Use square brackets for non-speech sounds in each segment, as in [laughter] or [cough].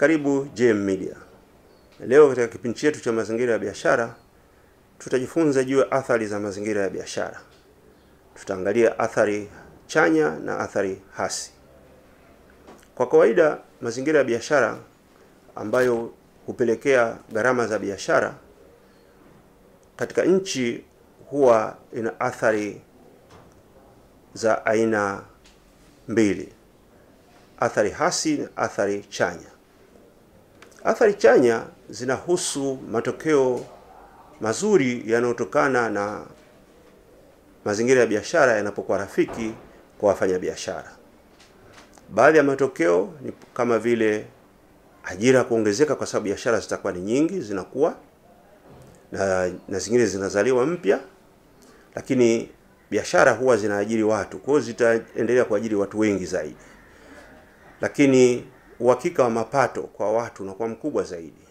Karibu JM Media. Leo katika kipindi chetu cha mazingira ya biashara tutajifunza juu ya athari za mazingira ya biashara. Tutaangalia athari chanya na athari hasi. Kwa kawaida, mazingira ya biashara ambayo hupelekea gharama za biashara katika nchi huwa ina athari za aina mbili: athari hasi na athari chanya. Athari chanya zinahusu matokeo mazuri yanayotokana na mazingira ya biashara yanapokuwa rafiki kwa wafanyabiashara. Baadhi ya matokeo ni kama vile ajira kuongezeka kwa sababu biashara zitakuwa ni nyingi, zinakuwa na, na zingine zinazaliwa mpya, lakini biashara huwa zinaajiri watu, kwa hiyo zitaendelea kuajiri watu wengi zaidi, lakini uhakika wa mapato kwa watu unakuwa mkubwa zaidi,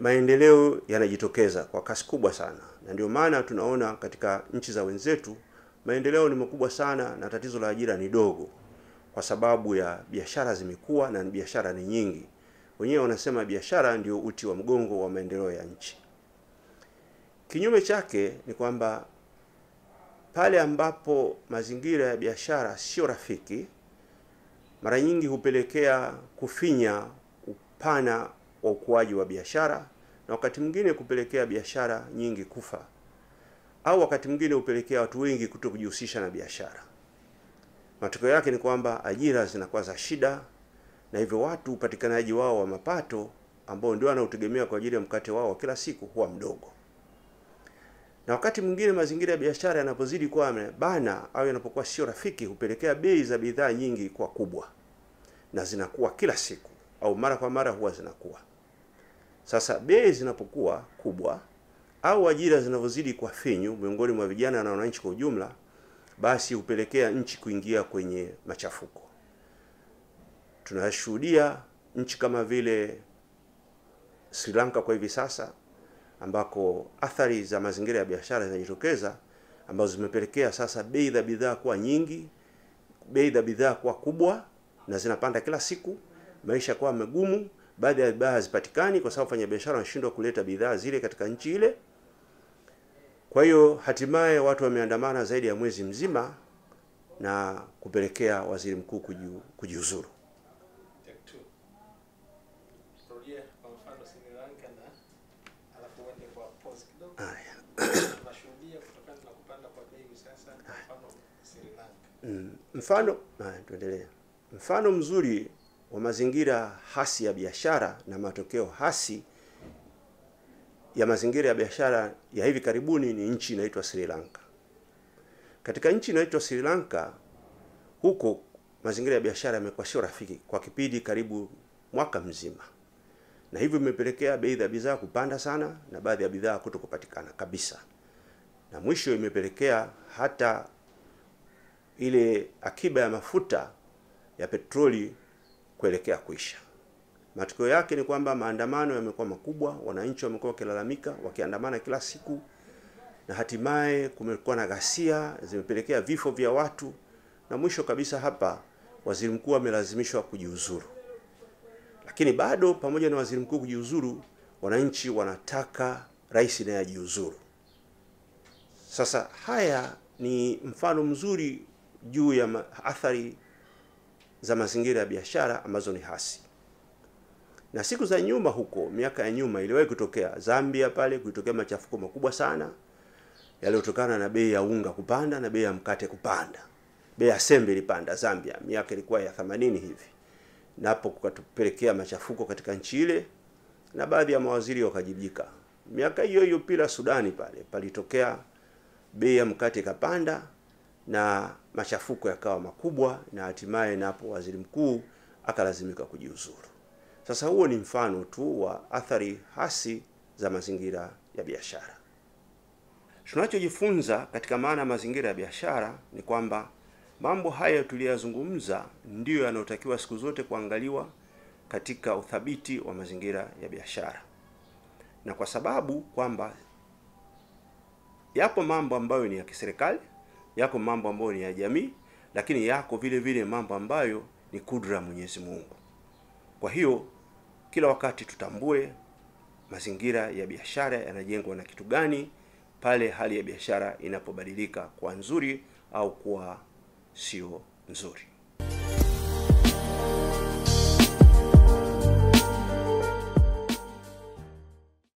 maendeleo yanajitokeza kwa kasi kubwa sana, na ndio maana tunaona katika nchi za wenzetu maendeleo ni makubwa sana na tatizo la ajira ni dogo, kwa sababu ya biashara zimekuwa na biashara ni nyingi. Wenyewe wanasema biashara ndio uti wa mgongo wa maendeleo ya nchi. Kinyume chake ni kwamba pale ambapo mazingira ya biashara sio rafiki mara nyingi hupelekea kufinya upana wa ukuaji wa biashara na wakati mwingine kupelekea biashara nyingi kufa au wakati mwingine hupelekea watu wengi kuto kujihusisha na biashara. Matokeo yake ni kwamba ajira zinakuwa za shida, na hivyo watu upatikanaji wao wa mapato ambao ndio wanaotegemea kwa ajili ya mkate wao wa kila siku huwa mdogo. Na wakati mwingine mazingira ya biashara yanapozidi kuwa bana au yanapokuwa sio rafiki, hupelekea bei za bidhaa nyingi kuwa kubwa na zinakuwa kila siku au mara kwa mara huwa zinakuwa. Sasa bei zinapokuwa kubwa au ajira zinavyozidi kwa finyu miongoni mwa vijana na wananchi kwa ujumla, basi hupelekea nchi kuingia kwenye machafuko. Tunashuhudia nchi kama vile Sri Lanka kwa hivi sasa ambako athari za mazingira ya biashara zinajitokeza ambazo zimepelekea sasa bei za bidhaa kuwa nyingi, bei za bidhaa kuwa kubwa na zinapanda kila siku, maisha kuwa magumu, baadhi ya bidhaa hazipatikani kwa sababu wafanyabiashara wanashindwa kuleta bidhaa zile katika nchi ile. Kwa hiyo hatimaye watu wameandamana zaidi ya mwezi mzima na kupelekea waziri mkuu kujiuzuru. Ah, [coughs] ah. mfano mm, tuendelee. Mfano mzuri wa mazingira hasi ya biashara na matokeo hasi ya mazingira ya biashara ya hivi karibuni ni nchi inaitwa Sri Lanka. Katika nchi inaitwa Sri Lanka, huko mazingira ya biashara yamekuwa sio rafiki kwa kipindi karibu mwaka mzima na hivyo imepelekea bei za bidhaa kupanda sana na baadhi ya bidhaa kuto kupatikana kabisa, na mwisho imepelekea hata ile akiba ya mafuta ya petroli kuelekea kuisha. Matokeo yake ni kwamba maandamano yamekuwa makubwa, wananchi wamekuwa wakilalamika, wakiandamana kila siku, na hatimaye kumekuwa na ghasia, zimepelekea vifo vya watu, na mwisho kabisa hapa waziri mkuu amelazimishwa kujiuzuru. Lakini bado pamoja na waziri mkuu kujiuzuru, wananchi wanataka rais naye ajiuzuru. Sasa haya ni mfano mzuri juu ya athari za mazingira ya biashara ambazo ni hasi. Na siku za nyuma huko, miaka ya nyuma iliwahi kutokea Zambia pale, kulitokea machafuko makubwa sana yaliyotokana na bei ya unga kupanda na bei ya mkate kupanda. Bei ya sembe ilipanda Zambia, miaka ilikuwa ya 80 hivi napo kukatupelekea machafuko katika nchi ile, na baadhi ya mawaziri wakajibika. Miaka hiyo hiyo pila Sudani pale palitokea bei ya mkate ikapanda na machafuko yakawa makubwa, na hatimaye napo waziri mkuu akalazimika kujiuzuru. Sasa huo ni mfano tu wa athari hasi za mazingira ya biashara. Tunachojifunza katika maana ya mazingira ya biashara ni kwamba Mambo haya tuliyazungumza ndiyo yanayotakiwa siku zote kuangaliwa katika uthabiti wa mazingira ya biashara, na kwa sababu kwamba yapo mambo ambayo ni ya kiserikali, yako mambo ambayo ni ya jamii, lakini yako vile vile mambo ambayo ni kudra ya Mwenyezi Mungu. Kwa hiyo kila wakati tutambue mazingira ya biashara yanajengwa na kitu gani, pale hali ya biashara inapobadilika kwa nzuri au kwa sio nzuri.